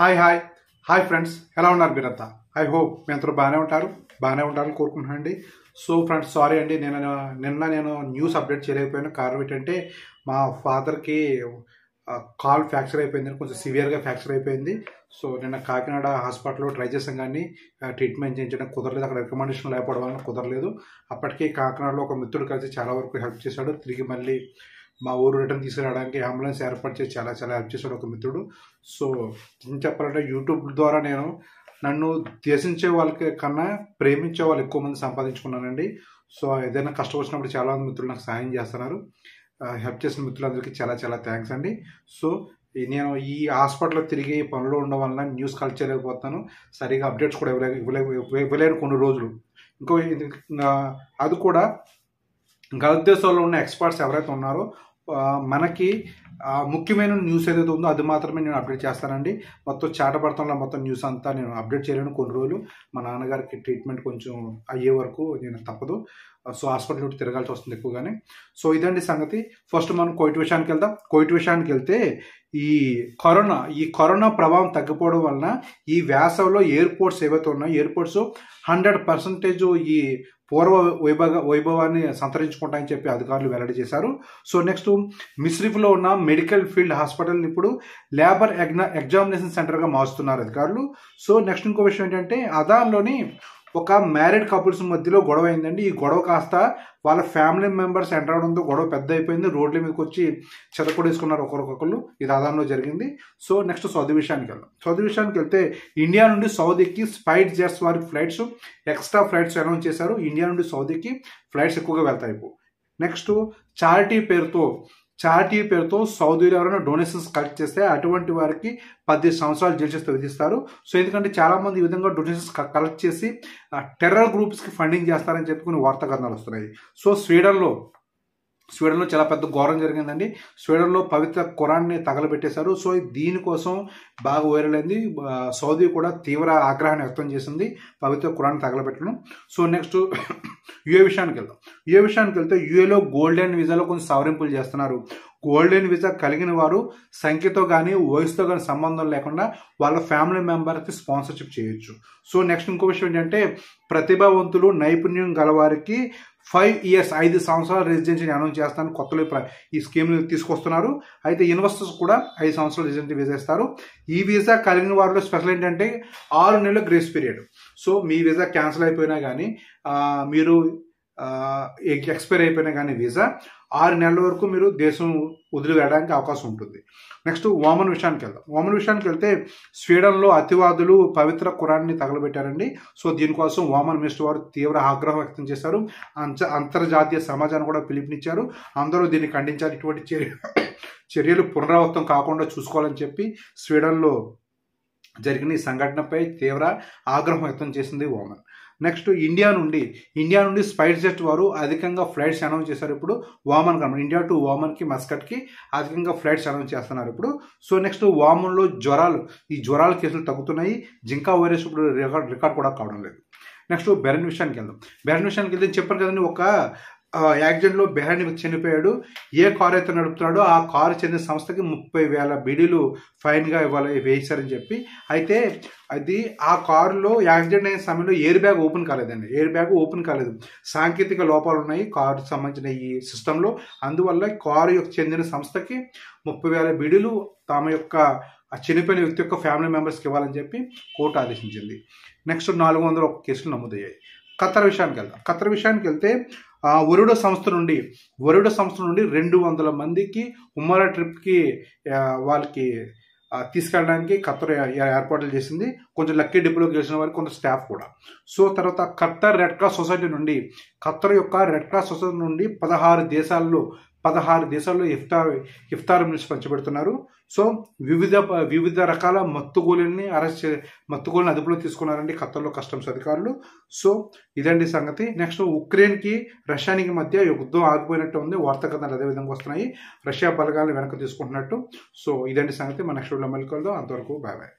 hi hi hi friends ఎలా ఉన్నారు మీరంతా ఐ హోప్ మీ అందరూ బాగానే ఉంటారు బాగానే ఉంటారని కోరుకుంటున్నాను అండి సో ఫ్రెండ్స్ సారీ అండి నేను నిన్న నేను న్యూస్ అప్డేట్ చేయలేకపోయాను కారణం ఏంటంటే మా ఫాదర్కి కాల్ ఫ్రాక్చర్ అయిపోయింది కొంచెం సివియర్గా ఫ్రాక్చర్ అయిపోయింది సో నిన్న కాకినాడ హాస్పిటల్లో ట్రై చేసాం కానీ ట్రీట్మెంట్ చేయించడం కుదరలేదు అక్కడ రికమెండేషన్ లేకపోవడం వల్ల కుదరలేదు అప్పటికే కాకినాడలో ఒక మిత్రుడు కలిసి చాలా వరకు హెల్ప్ చేశాడు తిరిగి మళ్ళీ మా ఊరు రిటర్న్ తీసుకురావడానికి అంబులెన్స్ ఏర్పాటు చేసి చాలా చాలా హెల్ప్ చేశాడు ఒక మిత్రుడు సో ఏం చెప్పాలంటే యూట్యూబ్ ద్వారా నేను నన్ను ద్వేషించే వాళ్ళకి కన్నా ప్రేమించే వాళ్ళు ఎక్కువ మంది సంపాదించుకున్నానండి సో ఏదైనా కష్టం వచ్చినప్పుడు చాలా మంది మిత్రులు నాకు సాయం చేస్తున్నారు హెల్ప్ చేసిన మిత్రులందరికీ చాలా చాలా థ్యాంక్స్ అండి సో నేను ఈ హాస్పిటల్లో తిరిగి పనులు ఉండడం వలన న్యూస్ కలెక్ట్ చేయలేకపోతాను సరిగా అప్డేట్స్ కూడా ఇవ్వలే ఇవ్వలే ఇవ్వలేను కొన్ని రోజులు ఇంకో అది కూడా గల్ఫ్ దేశాల్లో ఉన్న ఎక్స్పర్ట్స్ ఎవరైతే ఉన్నారో మనకి ముఖ్యమైన న్యూస్ ఏదైతే ఉందో అది మాత్రమే నేను అప్డేట్ చేస్తానండి మొత్తం చాటపడతంలో మొత్తం న్యూస్ అంతా నేను అప్డేట్ చేయలేను కొన్ని రోజులు మా నాన్నగారికి ట్రీట్మెంట్ కొంచెం అయ్యే వరకు నేను తప్పదు సో హాస్పిటల్ తిరగాల్సి వస్తుంది ఎక్కువగానే సో ఇదండి సంగతి ఫస్ట్ మనం కోయిట్ విషయానికి వెళ్దాం కోయిట్ విషయానికి వెళ్తే ఈ కరోనా ఈ కరోనా ప్రభావం తగ్గిపోవడం వలన ఈ వేసవిలో ఎయిర్పోర్ట్స్ ఏవైతే ఉన్నాయో ఎయిర్పోర్ట్స్ హండ్రెడ్ పర్సంటేజ్ ఈ పూర్వ వైభవ వైభవాన్ని సంతరించుకుంటాయని చెప్పి అధికారులు వెల్లడి చేశారు సో నెక్స్ట్ మిస్రిఫ్లో ఉన్న మెడికల్ ఫీల్డ్ హాస్పిటల్ని ఇప్పుడు లేబర్ ఎగ్జామినేషన్ సెంటర్గా మారుస్తున్నారు అధికారులు సో నెక్స్ట్ ఇంకో విషయం ఏంటంటే అదాన్లోని ఒక మ్యారీడ్ కపుల్స్ మధ్యలో గొడవ అయిందండి ఈ గొడవ కాస్త వాళ్ళ ఫ్యామిలీ మెంబర్స్ ఎంటర్ అవడంతో గొడవ పెద్ద అయిపోయింది రోడ్ల మీదకి వచ్చి చెదకొడేసుకున్నారు ఒకరికొకరు ఇది అదాంలో జరిగింది సో నెక్స్ట్ సౌదీ విషయానికి వెళ్దాం సౌదీ విషయానికి వెళ్తే ఇండియా నుండి సౌదీకి స్పైట్ జెట్స్ వారి ఫ్లైట్స్ ఎక్స్ట్రా ఫ్లైట్స్ అనౌన్స్ చేశారు ఇండియా నుండి సౌదీకి ఫ్లైట్స్ ఎక్కువగా వెళ్తాయి నెక్స్ట్ చారిటీ పేరుతో చారిటీ పేరుతో సౌదీలో ఎవరైనా డొనేషన్స్ కలెక్ట్ చేస్తే అటువంటి వారికి పది సంవత్సరాలు జైలు చేస్తే విధిస్తారు సో ఎందుకంటే చాలామంది ఈ విధంగా డొనేషన్స్ కలెక్ట్ చేసి టెర్రర్ గ్రూప్స్కి ఫండింగ్ చేస్తారని కొన్ని వార్తా కథనాలు వస్తున్నాయి సో స్వీడన్లో స్వీడన్లో చాలా పెద్ద ఘోరం జరిగిందండి స్వీడన్లో పవిత్ర కురాన్ని తగలబెట్టేశారు సో దీనికోసం బాగా వైరల్ అయింది సౌదీ కూడా తీవ్ర ఆగ్రహాన్ని వ్యక్తం చేసింది పవిత్ర కురాన్ని తగలబెట్టడం సో నెక్స్ట్ యుఏ విషయానికి వెళ్దాం యుఏ విషయానికి వెళ్తే యుఏలో గోల్డెన్ విజాలో కొంచెం సవరింపులు చేస్తున్నారు గోల్డెన్ వీసా కలిగిన వారు సంఖ్యతో కానీ వయసుతో కానీ సంబంధం లేకుండా వాళ్ళ ఫ్యామిలీ మెంబర్కి స్పాన్సర్షిప్ చేయొచ్చు సో నెక్స్ట్ ఇంకో విషయం ఏంటంటే ప్రతిభావంతులు నైపుణ్యం గలవారికి ఫైవ్ ఇయర్స్ ఐదు సంవత్సరాల రెసిడెన్సీని అనౌన్స్ చేస్తాను కొత్తలో ఈ స్కీమ్ని తీసుకొస్తున్నారు అయితే ఇన్వెస్టర్స్ కూడా ఐదు సంవత్సరాల రెసిడెన్సీ వీసా ఇస్తారు ఈ వీసా కలిగిన వారిలో స్పెషల్ ఏంటంటే ఆరు నెలల గ్రేస్ పీరియడ్ సో మీ వీసా క్యాన్సిల్ అయిపోయినా కానీ మీరు ఎక్స్పైర్ అయిపోయినా కానీ వీసా ఆరు నెలల వరకు మీరు దేశం వదిలివేయడానికి అవకాశం ఉంటుంది నెక్స్ట్ ఓమన్ విషయానికి వెళ్దాం ఓమన్ విషయానికి వెళ్తే స్వీడన్లో అతివాదులు పవిత్ర కురాన్ని తగలబెట్టారండి సో దీనికోసం ఓమన్ మినిస్టర్ వారు తీవ్ర ఆగ్రహం వ్యక్తం చేశారు అంత అంతర్జాతీయ సమాజాన్ని కూడా పిలుపునిచ్చారు అందరూ దీన్ని ఖండించాలి ఇటువంటి చర్య చర్యలు పునరావృతం కాకుండా చూసుకోవాలని చెప్పి స్వీడన్లో జరిగిన ఈ సంఘటనపై తీవ్ర ఆగ్రహం వ్యక్తం చేసింది ఓమన్ నెక్స్ట్ ఇండియా నుండి ఇండియా నుండి స్పైస్ జెట్ వారు అధికంగా ఫ్లైట్స్ అనౌన్స్ చేశారు ఇప్పుడు వామన్ కనమాట ఇండియా టు వామన్కి మస్కట్కి అధికంగా ఫ్లైట్స్ అనౌన్స్ చేస్తున్నారు ఇప్పుడు సో నెక్స్ట్ వామన్లో జ్వరాలు ఈ జ్వరాల కేసులు తగ్గుతున్నాయి జింకా వైరస్ ఇప్పుడు రికార్డ్ రికార్డ్ కూడా కావడం లేదు నెక్స్ట్ బెరన్ విషయానికి వెళ్దాం బెరన్ విషయానికి వెళ్తే చెప్పాను కదండి ఒక యాక్సిడెంట్లో బెహైండ్ చనిపోయాడు ఏ కార్ అయితే నడుపుతున్నాడో ఆ కారు చెందిన సంస్థకి ముప్పై వేల బీడీలు ఫైన్గా ఇవ్వాలి వేశారని చెప్పి అయితే అది ఆ కారులో యాక్సిడెంట్ అయిన సమయంలో ఎయిర్ బ్యాగ్ ఓపెన్ కాలేదండి ఎయిర్ బ్యాగ్ ఓపెన్ కాలేదు సాంకేతిక లోపాలు ఉన్నాయి కారు సంబంధించిన ఈ సిస్టంలో అందువల్ల కారు యొక్క చెందిన సంస్థకి ముప్పై వేల బిడీలు తమ యొక్క చనిపోయిన వ్యక్తి యొక్క ఫ్యామిలీ మెంబర్స్కి ఇవ్వాలని చెప్పి కోర్టు ఆదేశించింది నెక్స్ట్ నాలుగు వందల ఒక కేసులు నమోదయ్యాయి ఖతర్ విషయానికి వెళ్దాం ఖతర్ విషయానికి వెళ్తే ఒరిడో సంస్థ నుండి ఒరిడో సంస్థ నుండి రెండు వందల మందికి ఉమ్మర ట్రిప్కి వాళ్ళకి తీసుకెళ్ళడానికి ఖత్తర్ ఏర్పాట్లు చేసింది కొంచెం లక్కీ డిప్లో గెలిచిన వారికి కొంత స్టాఫ్ కూడా సో తర్వాత ఖత్తర్ రెడ్ క్రాస్ సొసైటీ నుండి ఖత్తర్ యొక్క రెడ్ క్రాస్ సొసైటీ నుండి పదహారు దేశాల్లో పదహారు దేశాల్లో ఇఫ్తార్ ఇఫ్తార్ మీల్స్ పంచబెడుతున్నారు సో వివిధ వివిధ రకాల మత్తుగోలుని అరెస్ట్ మత్తుగోలుని అదుపులో తీసుకున్నారండి ఖత్తర్లో కస్టమ్స్ అధికారులు సో ఇదండి సంగతి నెక్స్ట్ ఉక్రెయిన్కి రష్యానికి మధ్య యుద్ధం ఆగిపోయినట్టు ఉంది వార్తా అదే అదేవిధంగా వస్తున్నాయి రష్యా బలగాలను వెనక్కి తీసుకుంటున్నట్టు సో ఇదండి సంగతి మన నెక్స్ట్ వీడియోలో మళ్ళీ కలుద్దాం అంతవరకు బాయ్ బాయ్